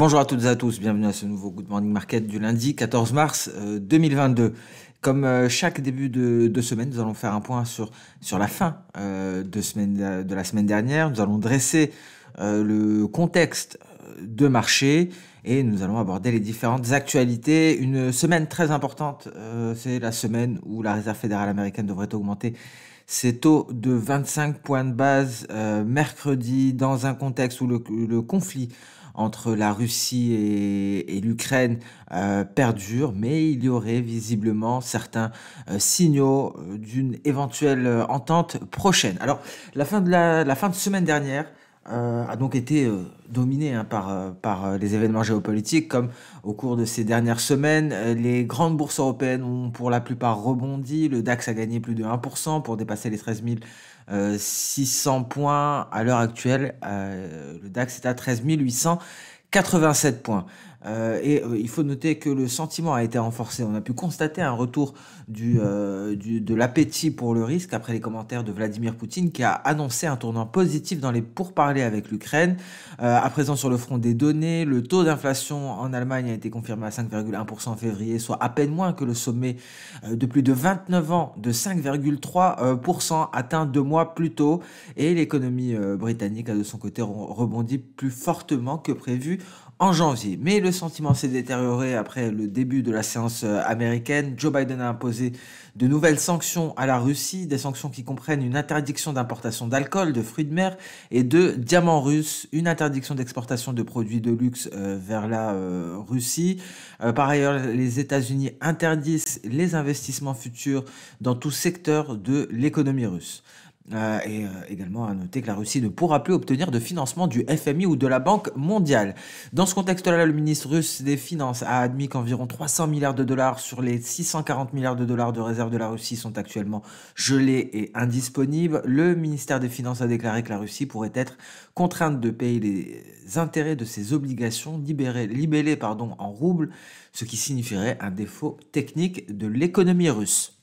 Bonjour à toutes et à tous, bienvenue à ce nouveau Good Morning Market du lundi 14 mars 2022. Euh, Comme euh, chaque début de, semaine, nous allons faire un point sur, sur la fin euh, de, semaine, de la semaine dernière. Nous allons dresser le contexte de marché et nous allons aborder les différentes actualités. Une semaine très importante, c'est la semaine où la Réserve fédérale américaine devrait augmenter ses taux de 25 points de base mercredi dans un contexte où le conflit entre la Russie et, l'Ukraine euh, perdure, mais il y aurait visiblement certains euh, signaux euh, d'une éventuelle entente prochaine. Alors, la fin de, la, la fin de semaine dernière, euh, a donc été euh, dominé hein, par, euh, par les événements géopolitiques, comme au cours de ces dernières semaines, les grandes bourses européennes ont pour la plupart rebondi, le DAX a gagné plus de 1% pour dépasser les 13 600 points à l'heure actuelle, le DAX est à 13 887 points. Euh, et euh, il faut noter que le sentiment a été renforcé. On a pu constater un retour euh, de l'appétit pour le risque après les commentaires de Vladimir Poutine qui a annoncé un tournant positif dans les pourparlers avec l'Ukraine. à présent sur le front des données, le taux d'inflation en Allemagne a été confirmé à 5,1% en février, soit à peine moins que le sommet de plus de 29 ans de 5,3% atteint deux mois plus tôt. Et l'économie britannique a de son côté rebondi plus fortement que prévu en janvier. Mais le sentiment s'est détérioré après le début de la séance euh, américaine. Joe Biden a imposé de nouvelles sanctions à la Russie, des sanctions qui comprennent une interdiction d'importation d'alcool, de fruits de mer et de diamants russes, une interdiction d'exportation de produits de luxe euh, vers la euh, Russie. par ailleurs, les États-Unis interdisent les investissements futurs dans tout secteur de l'économie russe. Euh, et euh, également à noter que la Russie ne pourra plus obtenir de financement du FMI ou de la Banque mondiale. Dans ce contexte-là, le ministre russe des Finances a admis qu'environ 300 milliards de dollars sur les 640 milliards de dollars de réserves de la Russie sont actuellement gelés et indisponibles. Le ministère des Finances a déclaré que la Russie pourrait être contrainte de payer les intérêts de ses obligations libérées, libellées en roubles, ce qui signifierait un défaut technique de l'économie russe.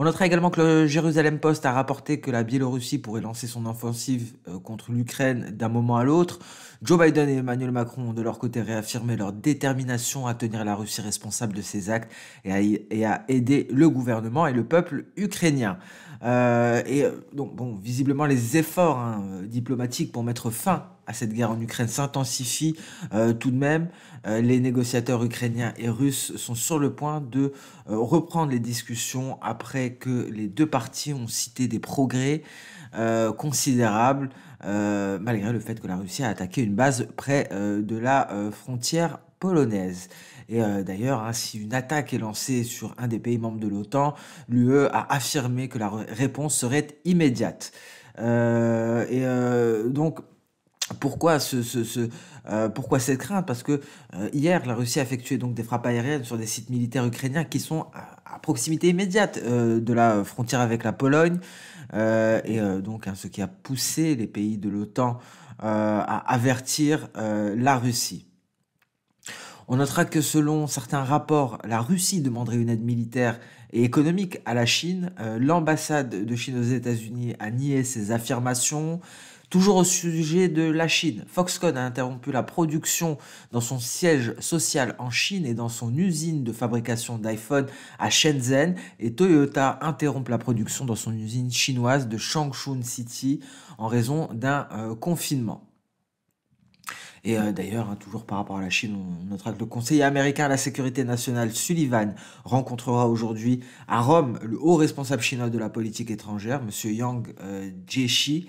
On notera également que le Jérusalem Post a rapporté que la Biélorussie pourrait lancer son offensive euh, contre l'Ukraine d'un moment à l'autre. Joe Biden et Emmanuel Macron de leur côté réaffirmé leur détermination à tenir la Russie responsable de ses actes et à, aider le gouvernement et le peuple ukrainien. Euh, et euh, donc, bon, visiblement, les efforts hein, diplomatiques pour mettre fin cette guerre en Ukraine s'intensifie euh, tout de même. Euh, les négociateurs ukrainiens et russes sont sur le point de euh, reprendre les discussions après que les deux parties ont cité des progrès considérables, malgré le fait que la Russie a attaqué une base près de la frontière polonaise. Et d'ailleurs, hein, si une attaque est lancée sur un des pays membres de l'OTAN, l'UE a affirmé que la réponse serait immédiate. et donc, euh, pourquoi, cette crainte Parce que euh, hier, la Russie a effectué donc des frappes aériennes sur des sites militaires ukrainiens qui sont à, proximité immédiate euh, de la frontière avec la Pologne, et donc hein, ce qui a poussé les pays de l'OTAN à avertir la Russie. On notera que selon certains rapports, la Russie demanderait une aide militaire et économique à la Chine. L'ambassade de Chine aux États-Unis a nié ces affirmations. Toujours au sujet de la Chine, Foxconn a interrompu la production dans son siège social en Chine et dans son usine de fabrication d'iPhone à Shenzhen et Toyota interrompt la production dans son usine chinoise de Changchun City en raison d'un euh, confinement. Et euh, d'ailleurs, hein, toujours par rapport à la Chine, on notera que le conseiller américain à la sécurité nationale Sullivan rencontrera aujourd'hui à Rome le haut responsable chinois de la politique étrangère, M. Yang euh, Jiechi.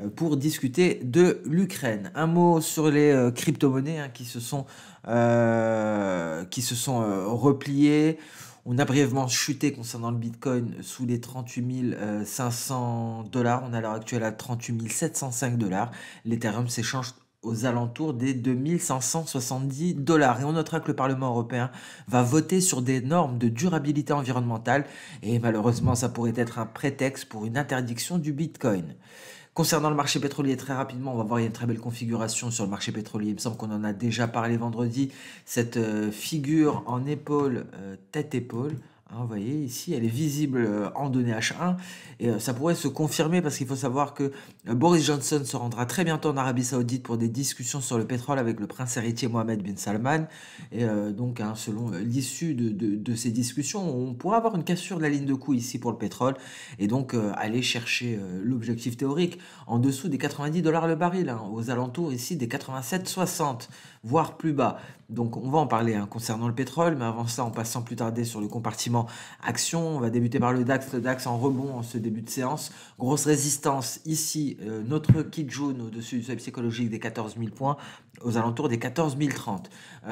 Euh, pour discuter de l'Ukraine. Un mot sur les euh, crypto-monnaies hein, qui se sont, euh, qui se sont repliées. On a brièvement chuté concernant le Bitcoin sous les 38 500 dollars. On est à l'heure actuelle à 38 705 dollars. L'Ethereum s'échange aux alentours des 2570 dollars. Et on notera que le Parlement européen va voter sur des normes de durabilité environnementale et malheureusement ça pourrait être un prétexte pour une interdiction du Bitcoin. Concernant le marché pétrolier, très rapidement, on va voir, il y a une très belle configuration sur le marché pétrolier. Il me semble qu'on en a déjà parlé vendredi. Cette euh, figure en épaule, euh, tête-épaule, Hein, vous voyez, ici, elle est visible euh, en données H1 et euh, ça pourrait se confirmer parce qu'il faut savoir que euh, Boris Johnson se rendra très bientôt en Arabie Saoudite pour des discussions sur le pétrole avec le prince héritier Mohamed bin Salman. Et donc, hein, selon l'issue de, ces discussions, on pourra avoir une cassure de la ligne de coût ici pour le pétrole et donc aller chercher l'objectif théorique en dessous des 90 dollars le baril, hein, aux alentours ici des 87,60, voire plus bas. Donc, on va en parler concernant le pétrole, mais avant ça, en passant plus tarder sur le compartiment action. On va débuter par le DAX. Le DAX en rebond en ce début de séance. Grosse résistance ici. Euh, notre kit jaune au-dessus du seuil psychologique des 14 000 points, aux alentours des 14 030.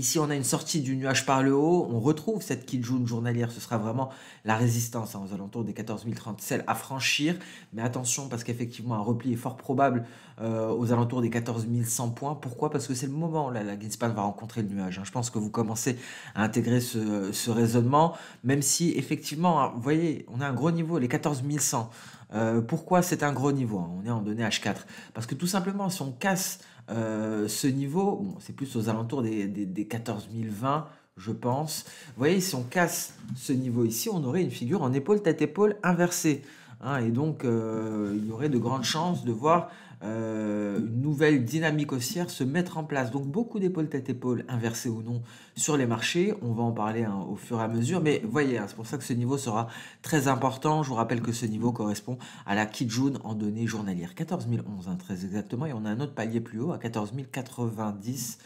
Ici, on a une sortie du nuage par le haut. On retrouve cette Kijun journalière. Ce sera vraiment la résistance hein, aux alentours des 14 celle à franchir. Mais attention, parce qu'effectivement, un repli est fort probable euh, aux alentours des 14 100 points. Pourquoi Parce que c'est le moment. Là, la Ginspan va rencontrer le nuage. Hein. Je pense que vous commencez à intégrer ce, raisonnement, même si, effectivement, hein, vous voyez, on a un gros niveau, les 14 100. Euh, pourquoi c'est un gros niveau On est en données H4. Parce que tout simplement, si on casse euh, ce niveau, c'est plus aux alentours des, 14 020, je pense. Vous voyez, si on casse ce niveau ici, on aurait une figure en épaule tête -épaule inversée. Hein, et donc, euh, il y aurait de grandes chances de voir euh, une nouvelle dynamique haussière se mettre en place. Donc, beaucoup d'épaule tête-épaule, inversée ou non, sur les marchés. On va en parler hein, au fur et à mesure. Mais voyez, hein, c'est pour ça que ce niveau sera très important. Je vous rappelle que ce niveau correspond à la Kijun en données journalières. 14 011, très exactement. Et on a un autre palier plus haut à 14 090.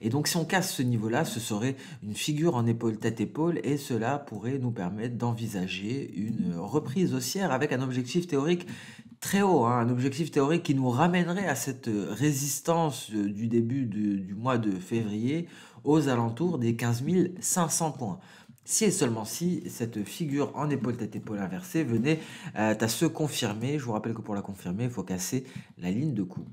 Et donc si on casse ce niveau-là, ce serait une figure en épaule tête épaule et cela pourrait nous permettre d'envisager une reprise haussière avec un objectif théorique très haut, hein, un objectif théorique qui nous ramènerait à cette résistance euh, du début du mois de février aux alentours des 15 500 points si et seulement si cette figure en épaule tête épaule inversée venait euh, à se confirmer. Je vous rappelle que pour la confirmer, il faut casser la ligne de coup.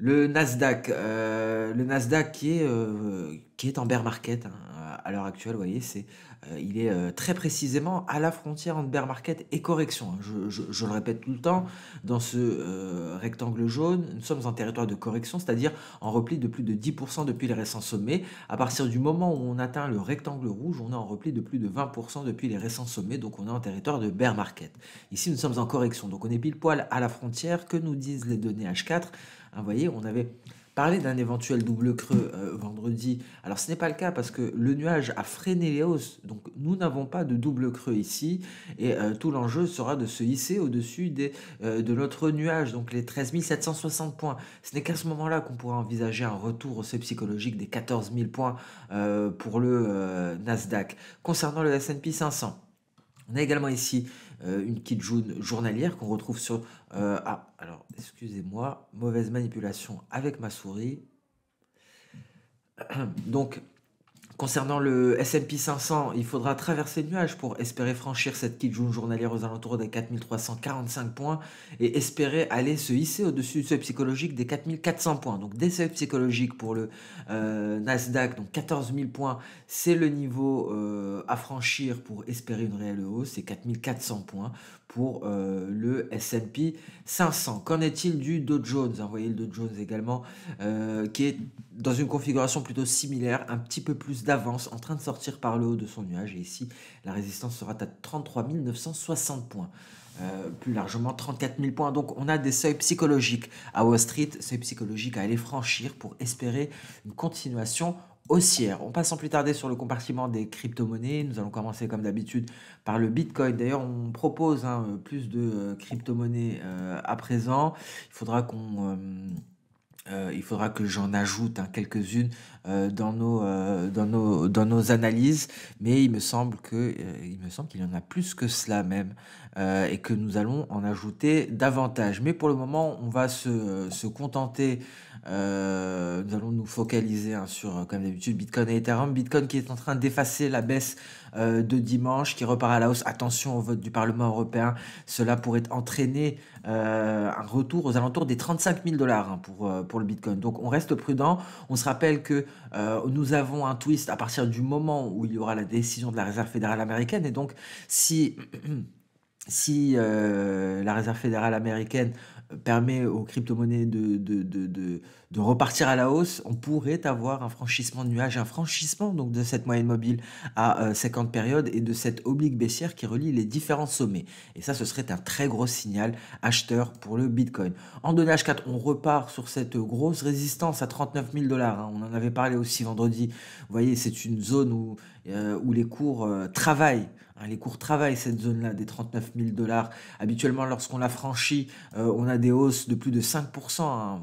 Le Nasdaq, euh, le Nasdaq qui est, euh, qui est en bear market, hein, à l'heure actuelle, vous voyez, c'est, euh, il est euh, très précisément à la frontière entre bear market et correction. Hein. Je, le répète tout le temps, dans ce euh, rectangle jaune, nous sommes en territoire de correction, c'est-à-dire en repli de plus de 10% depuis les récents sommets. À partir du moment où on atteint le rectangle rouge, on est en repli de plus de 20% depuis les récents sommets, donc on est en territoire de bear market. Ici, nous sommes en correction, donc on est pile poil à la frontière. Que nous disent les données H4 hein, Vous voyez, on avait parler d'un éventuel double creux euh, vendredi. Alors ce n'est pas le cas parce que le nuage a freiné les hausses, donc nous n'avons pas de double creux ici, et euh, tout l'enjeu sera de se hisser au-dessus des, euh, de notre nuage, donc les 13 760 points. Ce n'est qu'à ce moment-là qu'on pourra envisager un retour au seuil psychologique des 14 000 points pour le Nasdaq. Concernant le SP 500, on a également ici euh, une kit journalière qu'on retrouve sur... Euh, ah, alors, excusez-moi, mauvaise manipulation avec ma souris. Donc, Concernant le S&P 500, il faudra traverser le nuage pour espérer franchir cette kijun journalière aux alentours des 4345 points et espérer aller se hisser au-dessus du seuil psychologique des 4400 points. Donc des seuils psychologiques pour le euh, Nasdaq, donc 14 000 points, c'est le niveau euh, à franchir pour espérer une réelle hausse, c'est 4400 points pour euh, le S&P 500. Qu'en est-il du Dow Jones Vous voyez le Dow Jones également, euh, qui est dans une configuration plutôt similaire, un petit peu plus d'avance, en train de sortir par le haut de son nuage. Et ici, la résistance sera à 33 960 points. Euh, plus largement 34 000 points. Donc on a des seuils psychologiques à Wall Street, seuils psychologiques à aller franchir pour espérer une continuation on passe sans plus tarder sur le compartiment des crypto-monnaies. Nous allons commencer comme d'habitude par le Bitcoin. D'ailleurs, on propose hein, plus de euh, crypto-monnaies euh, à présent. Il faudra qu'on... Euh, il faudra que j'en ajoute hein, quelques-unes dans, nos, dans, nos, dans nos analyses, mais il me semble que il qu'il y en a plus que cela même et que nous allons en ajouter davantage. Mais pour le moment, on va se, se contenter euh, nous allons nous focaliser hein, sur, euh, comme d'habitude, Bitcoin et Ethereum. Bitcoin qui est en train d'effacer la baisse euh, de dimanche, qui repart à la hausse. Attention au vote du Parlement européen. Cela pourrait entraîner un retour aux alentours des 35 000 dollars hein, pour, pour le Bitcoin. Donc on reste prudent. On se rappelle que nous avons un twist à partir du moment où il y aura la décision de la Réserve fédérale américaine. Et donc si si euh, la Réserve fédérale américaine euh, permet aux crypto-monnaies de, de, repartir à la hausse, on pourrait avoir un franchissement de nuage, un franchissement donc de cette moyenne mobile à 50 euh, périodes et de cette oblique baissière qui relie les différents sommets. Et ça, ce serait un très gros signal acheteur pour le Bitcoin. En 2 4 on repart sur cette grosse résistance à 39 000 dollars. Hein. On en avait parlé aussi vendredi. Vous voyez, c'est une zone où les cours travaillent Hein, les cours travaillent cette zone-là des 39 000 dollars. Habituellement, lorsqu'on la franchit, euh, on a des hausses de plus de 5%,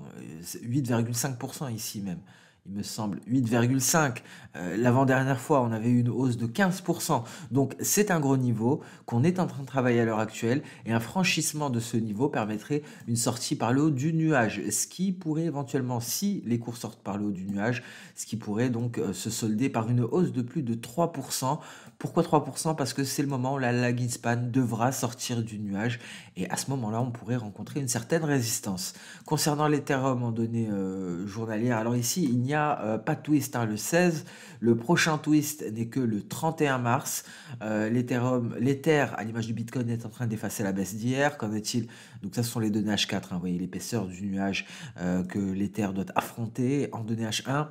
8,5% hein, euh, ici même il me semble, 8,5. Euh, l'avant-dernière fois, on avait eu une hausse de 15%. Donc c'est un gros niveau qu'on est en train de travailler à l'heure actuelle et un franchissement de ce niveau permettrait une sortie par le haut du nuage, ce qui pourrait éventuellement, si les cours sortent par le haut du nuage, ce qui pourrait donc euh, se solder par une hausse de plus de 3%. Pourquoi 3% Parce que c'est le moment où la span devra sortir du nuage et à ce moment-là, on pourrait rencontrer une certaine résistance. Concernant l'Ethereum en données euh, journalières, alors ici, il n'y a euh, pas de twist hein, le 16. Le prochain twist n'est que le 31 mars. Euh, L'Ethereum, l'Ether, à l'image du Bitcoin, est en train d'effacer la baisse d'hier. Qu'en est-il Donc ça, ce sont les données H4. Hein, vous voyez l'épaisseur du nuage euh, que l'Ether doit affronter en données H1.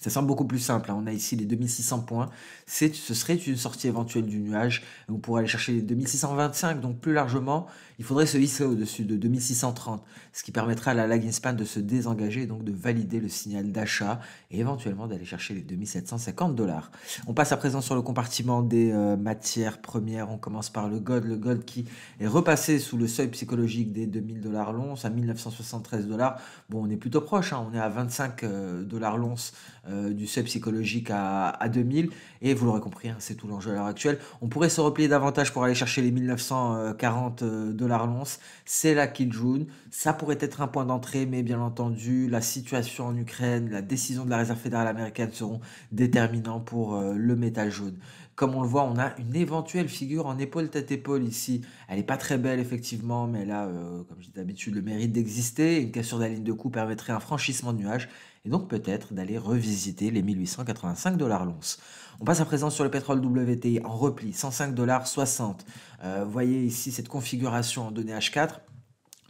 Ça semble beaucoup plus simple. Hein. On a ici les 2600 points. Ce serait une sortie éventuelle du nuage. On pourrait aller chercher les 2625. Donc plus largement, il faudrait se hisser au-dessus de 2630, ce qui permettra à la lag span de se désengager donc de valider le signal d'achat et éventuellement d'aller chercher les 2750 dollars. On passe à présent sur le compartiment des euh, matières premières. On commence par le gold. Le gold qui est repassé sous le seuil psychologique des 2000 dollars l'once à 1973 dollars. Bon, on est plutôt proche. Hein. On est à 25 euh, dollars l'once euh, du seuil psychologique à, 2000. Et vous l'aurez compris, hein, c'est tout l'enjeu à l'heure actuelle. On pourrait se replier davantage pour aller chercher les 1940 euh, dollars l'once. C'est la Kijun. Ça pourrait être un point d'entrée, mais bien entendu, la situation en Ukraine, la décision de la Réserve fédérale américaine seront déterminants pour euh, le métal jaune. Comme on le voit, on a une éventuelle figure en épaule tête épaule ici. Elle n'est pas très belle effectivement, mais elle euh, a, comme je dis d'habitude, le mérite d'exister. Une cassure de la ligne de coup permettrait un franchissement de nuage et donc peut-être d'aller revisiter les 1885 dollars l'once. On passe à présent sur le pétrole WTI en repli, 105 dollars 60. Vous euh, voyez ici cette configuration en données H4.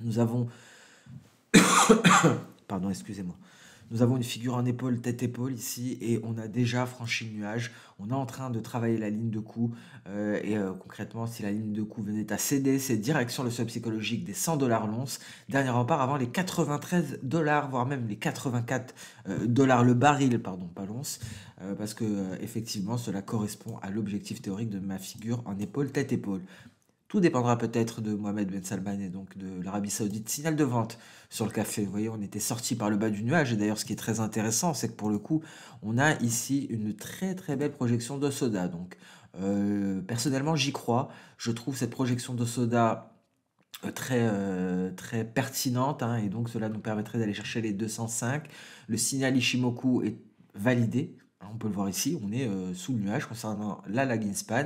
Nous avons... Pardon, excusez-moi. Nous avons une figure en épaule, tête-épaule ici, et on a déjà franchi le nuage. On est en train de travailler la ligne de coup. Euh, et euh, concrètement, si la ligne de coup venait à céder, c'est direction le seuil psychologique des 100 dollars l'once. Dernier rempart avant les 93 dollars, voire même les 84 euh, dollars le baril, pardon, pas l'once. parce que effectivement, cela correspond à l'objectif théorique de ma figure en épaule, tête-épaule. Tout dépendra peut-être de Mohamed Ben Salman et donc de l'Arabie Saoudite. Signal de vente sur le café. Vous voyez, on était sorti par le bas du nuage. Et d'ailleurs, ce qui est très intéressant, c'est que pour le coup, on a ici une très très belle projection de soda. Donc, euh, personnellement, j'y crois. Je trouve cette projection de soda euh, très, euh, très pertinente hein, et donc cela nous permettrait d'aller chercher les 205. Le signal Ishimoku est validé. Hein, on peut le voir ici, on est euh, sous le nuage concernant la lagging span.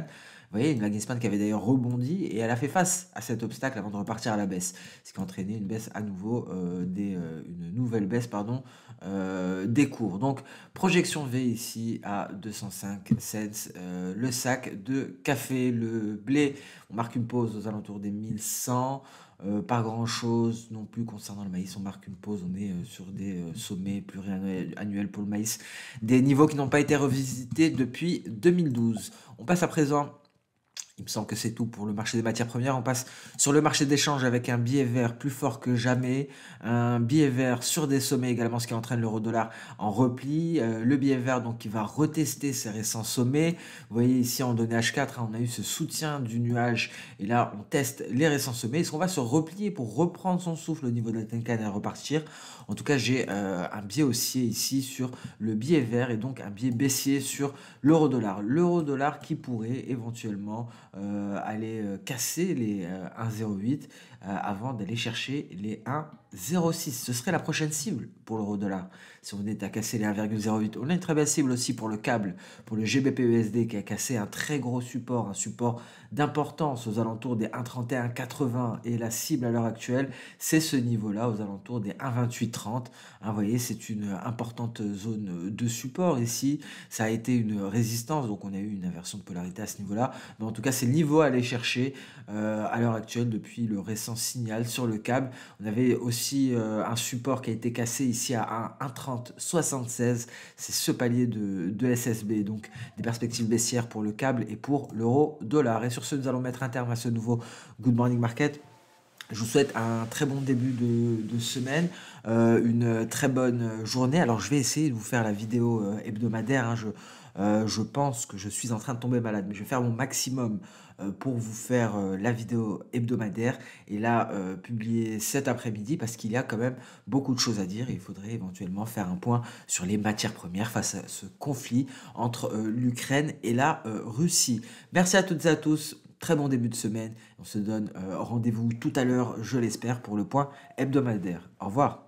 Vous voyez, une lagging span qui avait d'ailleurs rebondi et elle a fait face à cet obstacle avant de repartir à la baisse, ce qui a entraîné une baisse à nouveau, euh, des, euh, une nouvelle baisse pardon, des cours. Donc, projection V ici à 205 cents, le sac de café, le blé, on marque une pause aux alentours des 1100. Euh, pas grand chose non plus concernant le maïs. On marque une pause. On est euh, sur des euh, sommets pluriannuels pour le maïs. Des niveaux qui n'ont pas été revisités depuis 2012. On passe à présent il me semble que c'est tout pour le marché des matières premières. On passe sur le marché d'échange avec un billet vert plus fort que jamais, un billet vert sur des sommets également, ce qui entraîne l'euro dollar en repli. Euh, le billet vert donc qui va retester ses récents sommets. Vous voyez ici en données H4, hein, on a eu ce soutien du nuage et là on teste les récents sommets. Est-ce qu'on va se replier pour reprendre son souffle au niveau de la Tenkan et repartir En tout cas, j'ai euh, un biais haussier ici sur le billet vert et donc un biais baissier sur l'euro dollar. L'euro dollar qui pourrait éventuellement euh, aller euh, casser les 1,08 euh, avant d'aller chercher les 1 0.6. ce serait la prochaine cible pour l'euro-dollar. Si on venait à casser les 1,08, on a une très belle cible aussi pour le câble, pour le GBP/USD qui a cassé un très gros support, un support d'importance aux alentours des 1,31,80 et la cible à l'heure actuelle, c'est ce niveau-là aux alentours des 1,28,30. Ah, vous voyez, c'est une importante zone de support ici. Ça a été une résistance, donc on a eu une inversion de polarité à ce niveau-là. Mais en tout cas, c'est le niveau à aller chercher euh, à l'heure actuelle depuis le récent signal sur le câble. On avait aussi euh, un support qui a été cassé ici à 1,3076. C'est ce palier de, de, SSB. Donc des perspectives baissières pour le câble et pour l'euro dollar. Et sur ce, nous allons mettre un terme à ce nouveau Good Morning Market. Je vous souhaite un très bon début de, de semaine, euh, une très bonne journée. Alors je vais essayer de vous faire la vidéo euh, hebdomadaire. Hein. je, euh, je pense que je suis en train de tomber malade, mais je vais faire mon maximum euh, pour vous faire euh, la vidéo hebdomadaire et la publier cet après-midi parce qu'il y a quand même beaucoup de choses à dire il faudrait éventuellement faire un point sur les matières premières face à ce conflit entre l'Ukraine et la Russie. Merci à toutes et à tous. Très bon début de semaine. On se donne rendez-vous tout à l'heure, je l'espère, pour le point hebdomadaire. Au revoir.